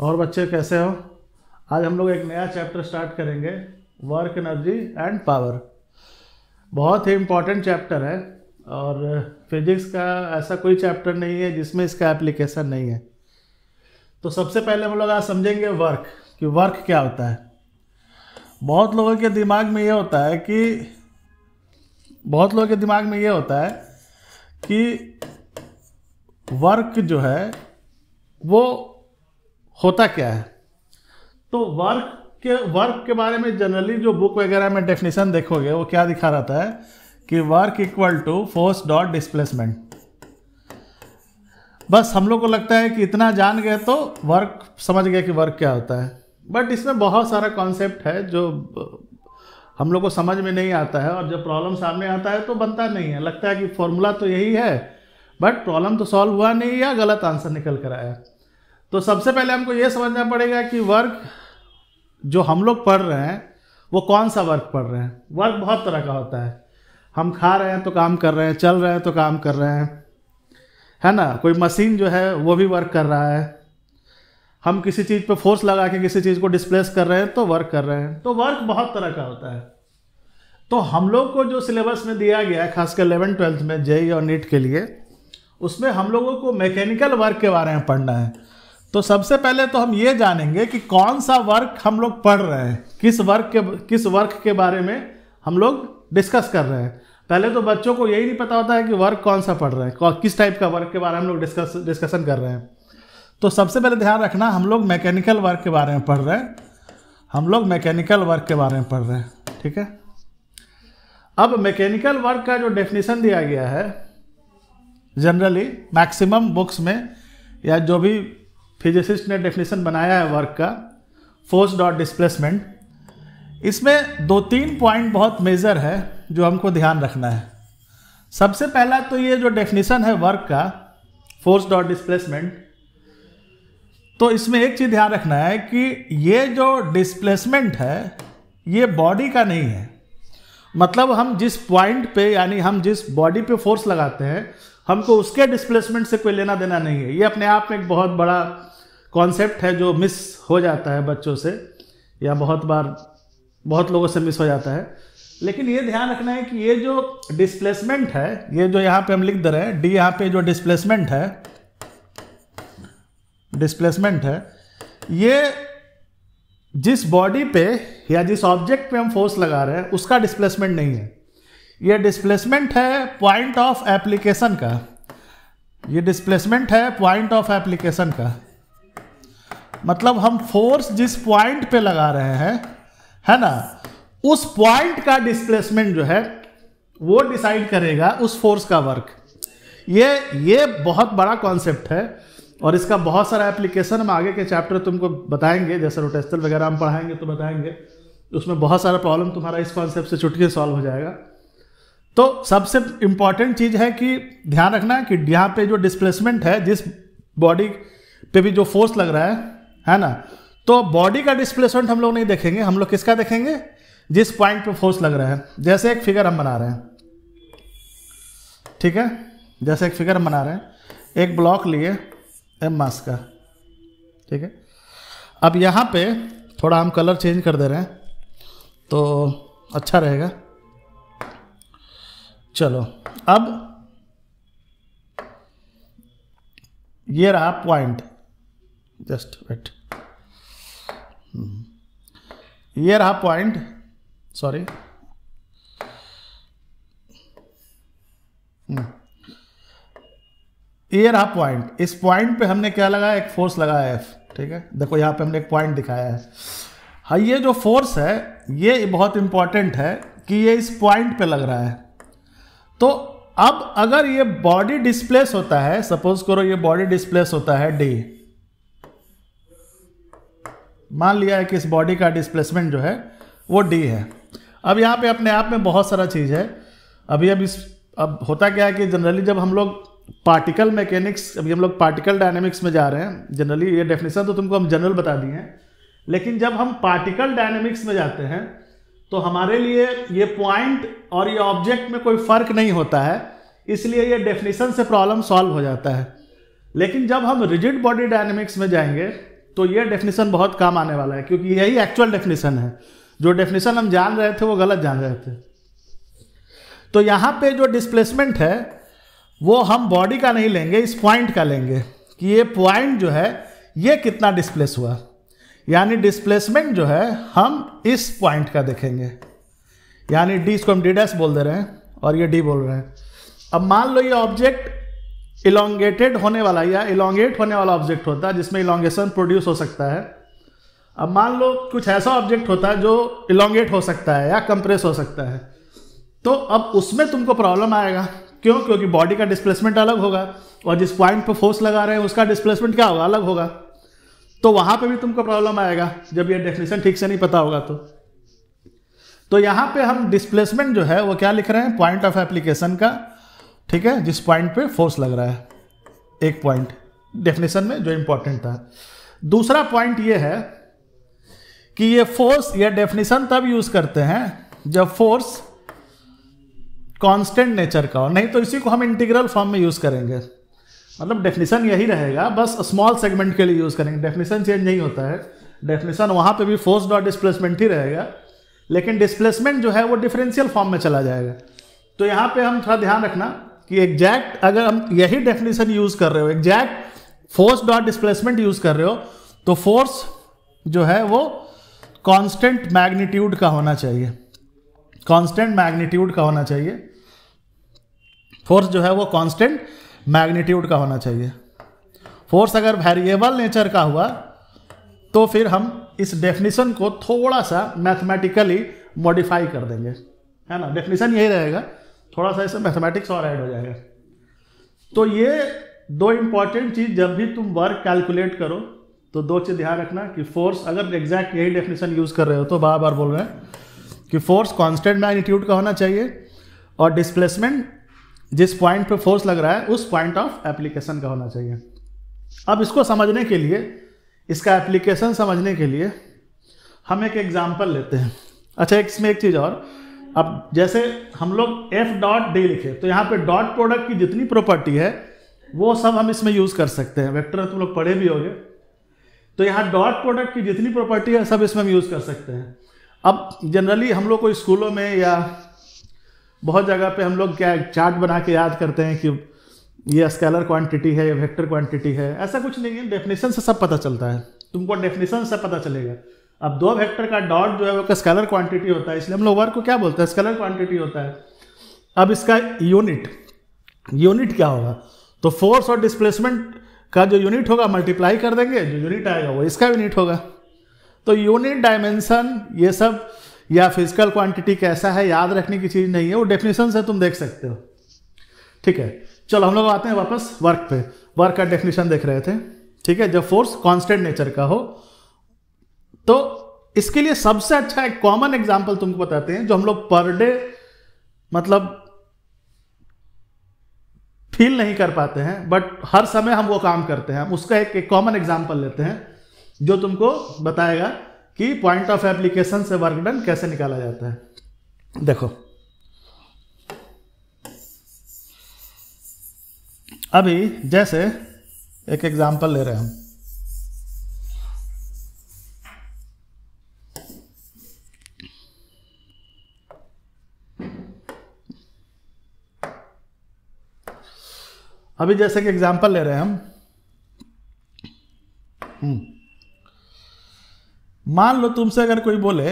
और बच्चे कैसे हो आज हम लोग एक नया चैप्टर स्टार्ट करेंगे वर्क एनर्जी एंड पावर बहुत ही इम्पॉर्टेंट चैप्टर है और फिजिक्स का ऐसा कोई चैप्टर नहीं है जिसमें इसका एप्लीकेशन नहीं है तो सबसे पहले हम लोग आज समझेंगे वर्क कि वर्क क्या होता है बहुत लोगों के दिमाग में ये होता है कि बहुत लोगों के दिमाग में ये होता है कि वर्क जो है वो होता क्या है तो वर्क के वर्क के बारे में जनरली जो बुक वगैरह में डेफिनेशन देखोगे वो क्या दिखा रहता है कि work equal to force dot displacement बस हम लोग को लगता है कि इतना जान गए तो वर्क समझ गए कि वर्क क्या होता है बट इसमें बहुत सारा कॉन्सेप्ट है जो हम लोग को समझ में नहीं आता है और जब प्रॉब्लम सामने आता है तो बनता नहीं है लगता है कि फॉर्मूला तो यही है बट प्रॉब्लम तो सॉल्व हुआ नहीं या गलत आंसर निकल कर आया तो सबसे पहले हमको ये समझना पड़ेगा कि वर्क जो हम लोग पढ़ रहे हैं वो कौन सा वर्क पढ़ रहे हैं वर्क बहुत तरह का होता है हम खा रहे हैं तो काम कर रहे हैं चल रहे हैं तो काम कर रहे हैं है ना कोई मशीन जो है वो भी वर्क कर रहा है हम किसी चीज़ पे फोर्स लगा के किसी चीज़ को डिस्प्लेस कर रहे हैं तो वर्क कर रहे हैं तो वर्क बहुत तरह का होता है तो हम लोग को जो सिलेबस में दिया गया है खासकर इलेवन ट्वेल्थ में जेई और नीट के लिए उसमें हम लोगों को मैकेनिकल वर्क के बारे में पढ़ना है तो सबसे पहले तो हम ये जानेंगे कि कौन सा वर्क हम लोग पढ़ रहे हैं किस वर्क के किस वर्क के बारे में हम लोग डिस्कस कर रहे हैं पहले तो बच्चों को यही नहीं पता होता है कि वर्क कौन सा पढ़ रहे हैं किस टाइप का वर्क के बारे में हम लोग डिस्कस डिस्कशन कर रहे हैं तो सबसे पहले ध्यान रखना हम लोग मैकेनिकल वर्क के बारे में पढ़ रहे हैं हम लोग मैकेनिकल वर्क के बारे में पढ़ रहे हैं ठीक है अब मैकेनिकल वर्क का जो डेफिनेशन दिया गया है जनरली मैक्सिमम बुक्स में या जो भी फिजिसिस्ट ने डेफिनेशन बनाया है वर्क का फोर्स डॉट डिस्प्लेसमेंट इसमें दो तीन पॉइंट बहुत मेजर है जो हमको ध्यान रखना है सबसे पहला तो ये जो डेफिनेशन है वर्क का फोर्स डॉट डिस्प्लेसमेंट तो इसमें एक चीज़ ध्यान रखना है कि ये जो डिस्प्लेसमेंट है ये बॉडी का नहीं है मतलब हम जिस पॉइंट पे यानी हम जिस बॉडी पे फोर्स लगाते हैं हमको उसके डिस्प्लेसमेंट से कोई लेना देना नहीं है ये अपने आप में एक बहुत बड़ा कॉन्सेप्ट है जो मिस हो जाता है बच्चों से या बहुत बार बहुत लोगों से मिस हो जाता है लेकिन ये ध्यान रखना है कि ये जो डिस्प्लेसमेंट है ये जो यहाँ पे हम लिख दे रहे हैं डी यहाँ पे जो डिस्प्लेसमेंट है डिस्प्लेसमेंट है ये जिस बॉडी पे या जिस ऑब्जेक्ट पे हम फोर्स लगा रहे हैं उसका डिस्प्लेसमेंट नहीं है ये डिस्प्लेसमेंट है पॉइंट ऑफ एप्लीकेशन का ये डिस्प्लेसमेंट है पॉइंट ऑफ एप्लीकेशन का मतलब हम फोर्स जिस पॉइंट पे लगा रहे हैं है ना उस पॉइंट का डिस्प्लेसमेंट जो है वो डिसाइड करेगा उस फोर्स का वर्क ये ये बहुत बड़ा कॉन्सेप्ट है और इसका बहुत सारा एप्लीकेशन हम आगे के चैप्टर तुमको बताएंगे जैसे रोटेस्टल वगैरह हम पढ़ाएंगे तो बताएंगे उसमें बहुत सारा प्रॉब्लम तुम्हारा इस कॉन्सेप्ट से छुटके सॉल्व हो जाएगा तो सबसे इम्पॉर्टेंट चीज़ है कि ध्यान रखना है कि यहाँ पे जो डिस्प्लेसमेंट है जिस बॉडी पे भी जो फोर्स लग रहा है है ना तो बॉडी का डिस्प्लेसमेंट हम लोग नहीं देखेंगे हम लोग किसका देखेंगे जिस पॉइंट पे फोर्स लग रहा है जैसे एक फिगर हम बना रहे हैं ठीक है जैसे एक फिगर हम बना रहे हैं एक ब्लॉक लिए एम मास का ठीक है अब यहाँ पे थोड़ा हम कलर चेंज कर दे रहे हैं तो अच्छा रहेगा चलो अब ये रहा पॉइंट जस्ट वेट ये रहा पॉइंट सॉरी ये रहा पॉइंट इस पॉइंट पे हमने क्या लगाया एक फोर्स लगाया एफ ठीक है देखो यहां पे हमने एक पॉइंट दिखाया है हाँ ये जो फोर्स है ये बहुत इंपॉर्टेंट है कि ये इस पॉइंट पे लग रहा है तो अब अगर ये बॉडी डिस्प्लेस होता है सपोज करो ये बॉडी डिस्प्लेस होता है डी मान लिया है कि इस बॉडी का डिस्प्लेसमेंट जो है वो डी है अब यहाँ पे अपने आप में बहुत सारा चीज़ है अभी अब इस अब होता क्या है कि जनरली जब हम लोग पार्टिकल मैकेनिक्स अभी हम लोग पार्टिकल डायनेमिक्स में जा रहे हैं जनरली ये डेफिनेशन तो तुमको हम जनरल बता दिए हैं लेकिन जब हम पार्टिकल डायनेमिक्स में जाते हैं तो हमारे लिए ये पॉइंट और ये ऑब्जेक्ट में कोई फ़र्क नहीं होता है इसलिए ये डेफिनेशन से प्रॉब्लम सॉल्व हो जाता है लेकिन जब हम रिजिड बॉडी डायनेमिक्स में जाएंगे तो ये डेफिनेशन बहुत काम आने वाला है क्योंकि यही एक्चुअल डेफिनेशन है जो डेफिनेशन हम जान रहे थे वो गलत जान रहे थे तो यहाँ पे जो डिस्प्लेसमेंट है वो हम बॉडी का नहीं लेंगे इस पॉइंट का लेंगे कि ये पॉइंट जो है ये कितना डिस्प्लेस हुआ यानी डिस्प्लेसमेंट जो है हम इस पॉइंट का देखेंगे यानी डी इसको हम डी डैश बोल दे रहे हैं और ये डी बोल रहे हैं अब मान लो ये ऑब्जेक्ट इलोंगेटेड होने वाला या इलांगेट होने वाला ऑब्जेक्ट होता है जिसमें इलोंगेशन प्रोड्यूस हो सकता है अब मान लो कुछ ऐसा ऑब्जेक्ट होता है जो इलोंगेट हो सकता है या कंप्रेस हो सकता है तो अब उसमें तुमको प्रॉब्लम आएगा क्यों क्योंकि बॉडी का डिस्प्लेसमेंट अलग होगा और जिस पॉइंट पर फोर्स लगा रहे हैं उसका डिस्प्लेसमेंट क्या होगा अलग होगा तो वहां पे भी तुमको प्रॉब्लम आएगा जब ये डेफिनेशन ठीक से नहीं पता होगा तो तो यहां पे हम डिस्प्लेसमेंट जो है वो क्या लिख रहे हैं पॉइंट ऑफ एप्लीकेशन का ठीक है जिस पॉइंट पे फोर्स लग रहा है एक पॉइंट डेफिनेशन में जो इंपॉर्टेंट था दूसरा पॉइंट ये है कि ये फोर्स या डेफिनेशन तब यूज करते हैं जब फोर्स कांस्टेंट नेचर का हो नहीं तो इसी को हम इंटीग्रल फॉर्म में यूज करेंगे मतलब डेफिनेशन यही रहेगा बस स्मॉल सेगमेंट के लिए यूज़ करेंगे डेफिनेशन चेंज नहीं होता है डेफिनेशन वहाँ पे भी फोर्स डॉट डिस्प्लेसमेंट ही रहेगा लेकिन डिस्प्लेसमेंट जो है वो डिफरेंशियल फॉर्म में चला जाएगा तो यहाँ पे हम थोड़ा ध्यान रखना कि एग्जैक्ट अगर हम यही डेफिनेशन यूज़ कर रहे हो exact force dot displacement use कर रहे हो तो फोर्स जो है वो कांस्टेंट मैग्नीट्यूड का होना चाहिए कांस्टेंट मैग्नीट्यूड का होना चाहिए फोर्स जो है वो कांस्टेंट मैग्नीट्यूड का होना चाहिए फोर्स अगर वेरिएबल नेचर का हुआ तो फिर हम इस डेफिनेशन को थोड़ा सा मैथमेटिकली मॉडिफाई कर देंगे है ना डेफिनेशन यही रहेगा थोड़ा सा इसमें मैथमेटिक्स और ऐड हो जाएगा तो ये दो इम्पॉर्टेंट चीज़ जब भी तुम वर्क कैलकुलेट करो तो दो चीज़ ध्यान रखना कि फोर्स अगर एग्जैक्ट यही डेफिनेशन यूज़ कर रहे हो तो बार बार बोल रहे हैं कि फोर्स कॉन्स्टेंट मैग्नीट्यूड का होना चाहिए और डिस्प्लेसमेंट जिस पॉइंट पे फोर्स लग रहा है उस पॉइंट ऑफ एप्लीकेशन का होना चाहिए अब इसको समझने के लिए इसका एप्लीकेशन समझने के लिए हम एक एग्जाम्पल लेते हैं अच्छा इसमें एक चीज़ और अब जैसे हम लोग एफ डॉट डी लिखे तो यहाँ पे डॉट प्रोडक्ट की जितनी प्रॉपर्टी है वो सब हम इसमें यूज़ कर सकते हैं वेक्टर तुम लोग पढ़े भी होंगे तो यहाँ डॉट प्रोडक्ट की जितनी प्रॉपर्टी है सब इसमें हम यूज़ कर सकते हैं अब जनरली हम लोग को स्कूलों में या बहुत जगह पे हम लोग क्या चार्ट बना के याद करते हैं कि ये स्केलर क्वांटिटी है या वेक्टर क्वांटिटी है ऐसा कुछ नहीं है डेफिनेशन से सब पता चलता है तुमको डेफिनेशन से पता चलेगा अब दो वेक्टर का डॉट जो है वो स्केलर क्वांटिटी होता है इसलिए हम लोग वर्क को क्या बोलते हैं स्केलर क्वांटिटी होता है अब इसका यूनिट यूनिट क्या होगा तो फोर्स और डिस्प्लेसमेंट का जो यूनिट होगा मल्टीप्लाई कर देंगे जो यूनिट आएगा वो इसका यूनिट होगा तो यूनिट डायमेंशन ये सब या फिजिकल क्वांटिटी कैसा है याद रखने की चीज़ नहीं है वो डेफिनेशन से तुम देख सकते हो ठीक है चलो हम लोग आते हैं वापस वर्क पे वर्क का डेफिनेशन देख रहे थे ठीक है जब फोर्स कॉन्स्टेंट नेचर का हो तो इसके लिए सबसे अच्छा एक कॉमन एग्जाम्पल तुमको बताते हैं जो हम लोग पर डे मतलब फील नहीं कर पाते हैं बट हर समय हम वो काम करते हैं हम उसका एक कॉमन एग्जाम्पल लेते हैं जो तुमको बताएगा कि पॉइंट ऑफ एप्लीकेशन से वर्क डन कैसे निकाला जाता है देखो अभी जैसे एक एग्जांपल ले रहे हैं हम अभी जैसे कि एग्जांपल ले रहे हैं हम हम्म। मान लो तुमसे अगर कोई बोले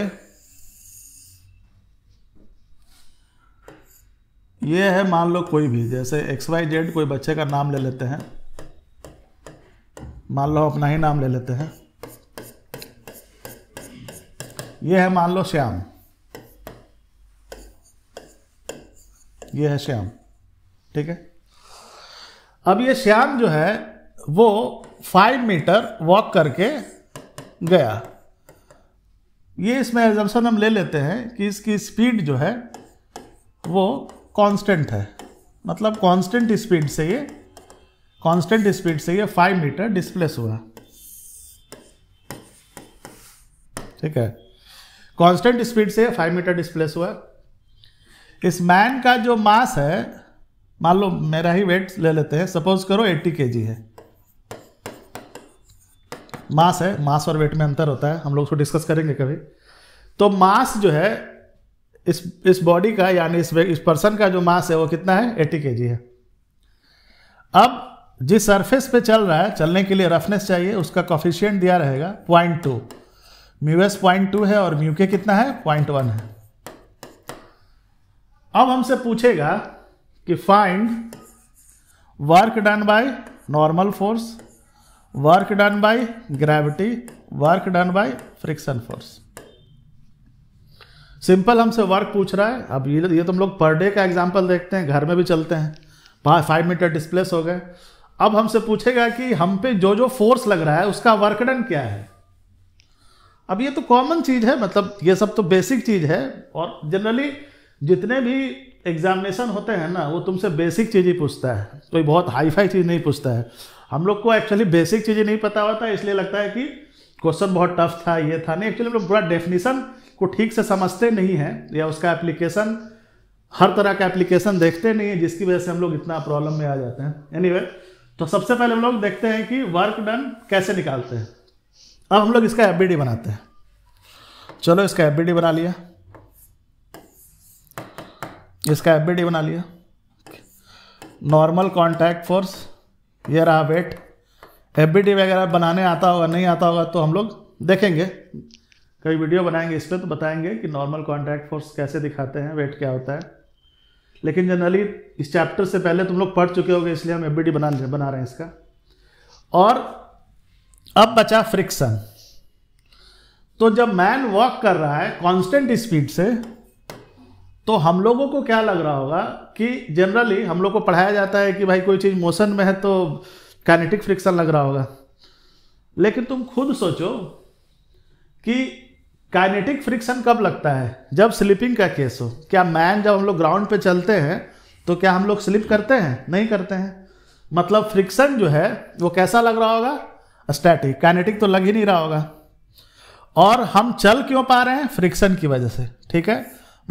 ये है मान लो कोई भी जैसे एक्स वाई जेड कोई बच्चे का नाम ले लेते हैं मान लो अपना ही नाम ले लेते हैं ये है मान लो श्याम ये है श्याम ठीक है अब ये श्याम जो है वो फाइव मीटर वॉक करके गया ये इसमें एजम्सन हम ले लेते हैं कि इसकी स्पीड जो है वो कांस्टेंट है मतलब कांस्टेंट स्पीड से ये कांस्टेंट स्पीड से ये फाइव मीटर डिस्प्लेस हुआ ठीक है कांस्टेंट स्पीड से फाइव मीटर डिस्प्लेस हुआ इस मैन का जो मास है मान लो मेरा ही वेट ले लेते हैं सपोज करो 80 के है मास है मास और वेट में अंतर होता है हम लोग उसको डिस्कस करेंगे कभी तो मास जो है इस इस बॉडी का यानी इस इस पर्सन का जो मास है वो कितना है एट्टी के है अब जिस सरफेस पे चल रहा है चलने के लिए रफनेस चाहिए उसका कॉफिशियंट दिया रहेगा point two mu s point two है और म्यू के कितना है पॉइंट वन है अब हमसे पूछेगा कि find work done by normal force work done by gravity work done by friction force simple हमसे वर्क पूछ रहा है अब ये ये तो हम लोग पर डे का एग्जाम्पल देखते हैं घर में भी चलते हैं फाइव मीटर डिस्प्लेस हो गए अब हमसे पूछेगा कि हम पे जो जो फोर्स लग रहा है उसका वर्क डन क्या है अब ये तो कॉमन चीज़ है मतलब ये सब तो बेसिक चीज़ है और जनरली जितने भी एग्जामिनेशन होते हैं ना वो तुमसे बेसिक चीज़ ही पूछता है कोई बहुत हाई फाई चीज़ नहीं पूछता है हम लोग को एक्चुअली बेसिक चीज़ें नहीं पता होता इसलिए लगता है कि क्वेश्चन बहुत टफ था ये था नहीं एक्चुअली हम लोग पूरा डेफिनेशन को ठीक से समझते नहीं हैं या उसका एप्लीकेशन हर तरह का एप्लीकेशन देखते नहीं है जिसकी वजह से हम लोग इतना प्रॉब्लम में आ जाते हैं एनी anyway, तो सबसे पहले हम लोग देखते हैं कि वर्क डन कैसे निकालते हैं अब हम लोग इसका एफ बनाते हैं चलो इसका एफ बना लिया इसका एफ बना लिया नॉर्मल कॉन्टैक्ट फोर्स ये रहा वेट एफ वगैरह बनाने आता होगा नहीं आता होगा तो हम लोग देखेंगे कई वीडियो बनाएंगे इस पर तो बताएंगे कि नॉर्मल कॉन्ट्रैक्ट फोर्स कैसे दिखाते हैं वेट क्या होता है लेकिन जनरली इस चैप्टर से पहले तुम लोग पढ़ चुके होगे इसलिए हम एफ बना बना रहे हैं इसका और अब बचा फ्रिक्शन तो जब मैन वॉक कर रहा है कांस्टेंट स्पीड से तो हम लोगों को क्या लग रहा होगा कि जनरली हम लोग को पढ़ाया जाता है कि भाई कोई चीज़ मोशन में है तो कैनेटिक फ्रिक्शन लग रहा होगा लेकिन तुम खुद सोचो कि काइनेटिक फ्रिक्शन कब लगता है जब स्लिपिंग का केस हो क्या मैन जब हम लोग ग्राउंड पे चलते हैं तो क्या हम लोग स्लिप करते हैं नहीं करते हैं मतलब फ्रिक्शन जो है वो कैसा लग रहा होगा स्टैटिक काइनेटिक तो लग ही नहीं रहा होगा और हम चल क्यों पा रहे हैं फ्रिक्शन की वजह से ठीक है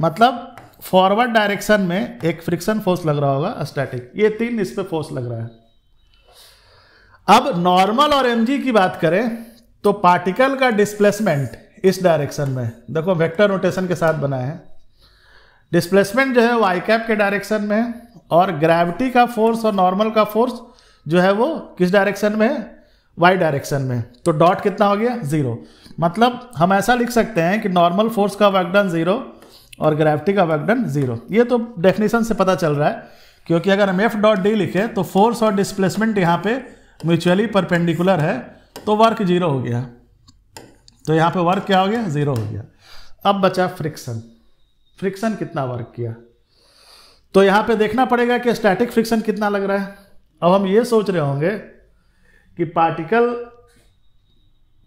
मतलब फॉरवर्ड डायरेक्शन में एक फ्रिक्शन फोर्स लग रहा होगा स्टैटिक ये तीन इस पर फोर्स लग रहा है अब नॉर्मल और एम की बात करें तो पार्टिकल का डिस्प्लेसमेंट इस डायरेक्शन में देखो वेक्टर रोटेशन के साथ बना है डिस्प्लेसमेंट जो है वो आई कैप के डायरेक्शन में है और ग्रेविटी का फोर्स और नॉर्मल का फोर्स जो है वो किस डायरेक्शन में है वाई डायरेक्शन में तो डॉट कितना हो गया जीरो मतलब हम ऐसा लिख सकते हैं कि नॉर्मल फोर्स का वर्कडन जीरो और ग्रेविटी का वर्क डन जीरो ये तो डेफिनेशन से पता चल रहा है क्योंकि अगर हम एफ डॉट डी लिखें तो फोर्स और डिस्प्लेसमेंट यहाँ पे म्यूचुअली परपेंडिकुलर है तो वर्क जीरो हो गया तो यहाँ पे वर्क क्या हो गया जीरो हो गया अब बचा फ्रिक्शन फ्रिक्शन कितना वर्क किया तो यहाँ पे देखना पड़ेगा कि स्टैटिक फ्रिक्शन कितना लग रहा है अब हम ये सोच रहे होंगे कि पार्टिकल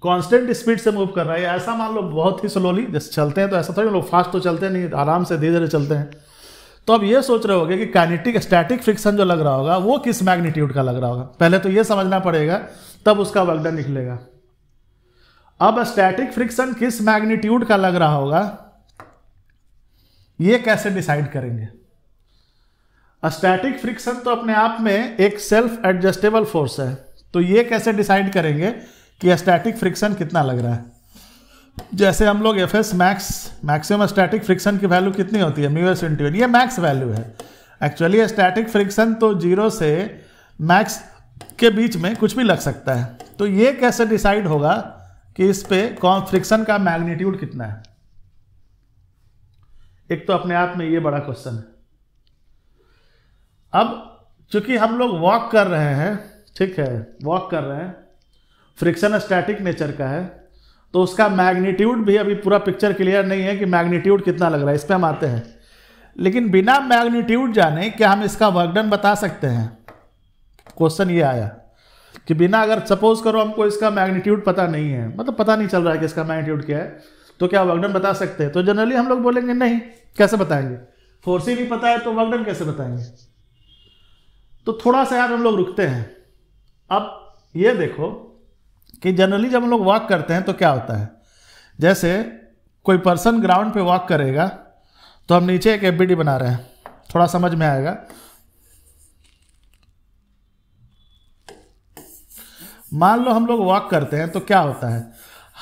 कांस्टेंट स्पीड से मूव कर रहा है ऐसा मान लो बहुत ही स्लोली जैसे चलते हैं तो ऐसा थोड़ी लोग फास्ट तो चलते हैं नहीं आराम से धीरे धीरे चलते हैं तो अब ये सोच रहे होगे कि काइनेटिक स्टैटिक फ्रिक्शन जो लग रहा होगा वो किस मैग्नीट्यूड का लग रहा होगा पहले तो ये समझना पड़ेगा तब उसका वर्कडन निकलेगा अब स्टैटिक फ्रिक्शन किस मैग्नीट्यूड का लग रहा होगा ये कैसे डिसाइड करेंगे स्टैटिक फ्रिक्शन तो अपने आप में एक सेल्फ एडजस्टेबल फोर्स है तो ये कैसे डिसाइड करेंगे कि स्टैटिक फ्रिक्शन कितना लग रहा है जैसे हम लोग F S max maximum static friction की वैल्यू कितनी होती है म्यूएस एस ये मैक्स वैल्यू है एक्चुअली स्टैटिक फ्रिक्शन तो जीरो से मैक्स के बीच में कुछ भी लग सकता है तो ये कैसे डिसाइड होगा कि इस पे कौन फ्रिक्शन का मैग्नीट्यूड कितना है एक तो अपने आप में ये बड़ा क्वेश्चन है अब चूंकि हम लोग वॉक कर रहे हैं ठीक है वॉक कर रहे हैं फ्रिक्शन स्टैटिक नेचर का है तो उसका मैग्नीट्यूड भी अभी पूरा पिक्चर क्लियर नहीं है कि मैग्नीट्यूड कितना लग रहा है इस पर हम आते हैं लेकिन बिना मैग्नीट्यूड जाने क्या हम इसका वर्कडन बता सकते हैं क्वेश्चन ये आया कि बिना अगर सपोज करो हमको इसका मैग्नीट्यूड पता नहीं है मतलब पता नहीं चल रहा है कि इसका मैग्नीट्यूड क्या है तो क्या वर्कडन बता सकते हैं तो जनरली हम लोग बोलेंगे नहीं कैसे बताएंगे फोर्सी नहीं पता है तो वर्कडन कैसे बताएंगे तो थोड़ा सा यार हम लोग रुकते हैं अब ये देखो कि जनरली जब हम लोग वॉक करते हैं तो क्या होता है जैसे कोई पर्सन ग्राउंड पे वॉक करेगा तो हम नीचे एक एफ बना रहे हैं थोड़ा समझ में आएगा मान लो हम लोग वॉक करते हैं तो क्या होता है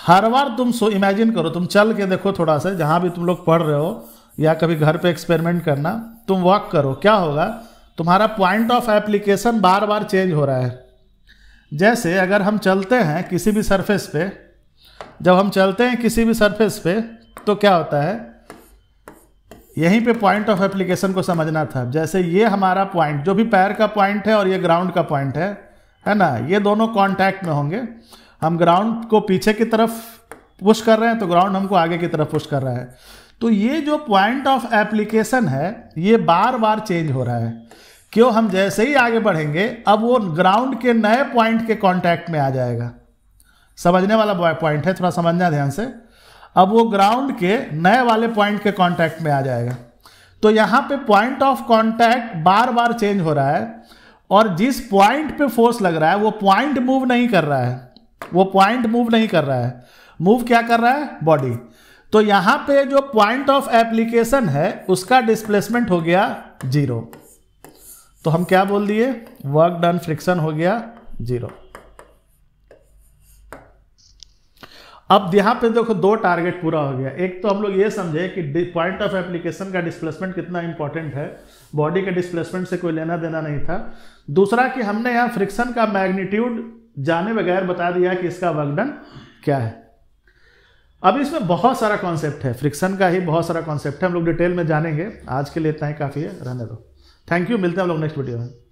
हर बार तुम सो इमेजिन करो तुम चल के देखो थोड़ा सा जहां भी तुम लोग पढ़ रहे हो या कभी घर पे एक्सपेरिमेंट करना तुम वॉक करो क्या होगा तुम्हारा पॉइंट ऑफ एप्लीकेशन बार बार चेंज हो रहा है जैसे अगर हम चलते हैं किसी भी सरफेस पे जब हम चलते हैं किसी भी सरफेस पे तो क्या होता है यहीं पे पॉइंट ऑफ एप्लीकेशन को समझना था जैसे ये हमारा पॉइंट जो भी पैर का पॉइंट है और ये ग्राउंड का पॉइंट है है ना ये दोनों कांटेक्ट में होंगे हम ग्राउंड को पीछे की तरफ पुश कर रहे हैं तो ग्राउंड हमको आगे की तरफ पुश कर रहा है तो ये जो पॉइंट ऑफ एप्लीकेशन है ये बार बार चेंज हो रहा है क्यों हम जैसे ही आगे बढ़ेंगे अब वो ग्राउंड के नए पॉइंट के कांटेक्ट में आ जाएगा समझने वाला पॉइंट है थोड़ा समझना ध्यान से अब वो ग्राउंड के नए वाले पॉइंट के कांटेक्ट में आ जाएगा तो यहाँ पे पॉइंट ऑफ कांटेक्ट बार बार चेंज हो रहा है और जिस पॉइंट पे फोर्स लग रहा है वो पॉइंट मूव नहीं कर रहा है वो पॉइंट मूव नहीं कर रहा है मूव क्या कर रहा है बॉडी तो यहाँ पे जो पॉइंट ऑफ एप्लीकेशन है उसका डिस्प्लेसमेंट हो गया जीरो तो हम क्या बोल दिए वर्क डन फ्रिक्शन हो गया जीरो अब यहां पे देखो दो टारगेट पूरा हो गया एक तो हम लोग ये समझे कि पॉइंट ऑफ एप्लीकेशन का डिस्प्लेसमेंट कितना इंपॉर्टेंट है बॉडी के डिस्प्लेसमेंट से कोई लेना देना नहीं था दूसरा कि हमने यहां फ्रिक्शन का मैग्नीट्यूड जाने बगैर बता दिया कि इसका वर्क डन क्या है अब इसमें बहुत सारा कॉन्सेप्ट है फ्रिक्शन का ही बहुत सारा कॉन्सेप्ट है हम लोग डिटेल में जानेंगे आज के लिए इतना ही काफ़ी है रहने दो थैंक यू मिलते हैं हम लोग नेक्स्ट वीडियो में